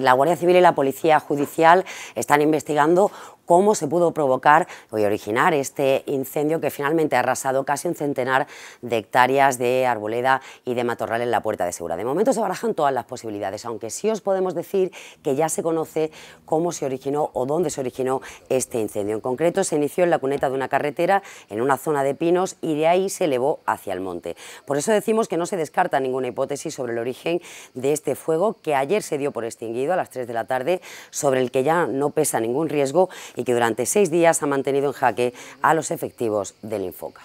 La Guardia Civil y la Policía Judicial están investigando cómo se pudo provocar y originar este incendio que finalmente ha arrasado casi un centenar de hectáreas de arboleda y de matorral en la Puerta de Segura. De momento se barajan todas las posibilidades, aunque sí os podemos decir que ya se conoce cómo se originó o dónde se originó este incendio. En concreto se inició en la cuneta de una carretera, en una zona de pinos y de ahí se elevó hacia el monte. Por eso decimos que no se descarta ninguna hipótesis sobre el origen de este fuego que ayer se dio por extinguido a las 3 de la tarde, sobre el que ya no pesa ningún riesgo y que durante seis días ha mantenido en jaque a los efectivos del Infoca.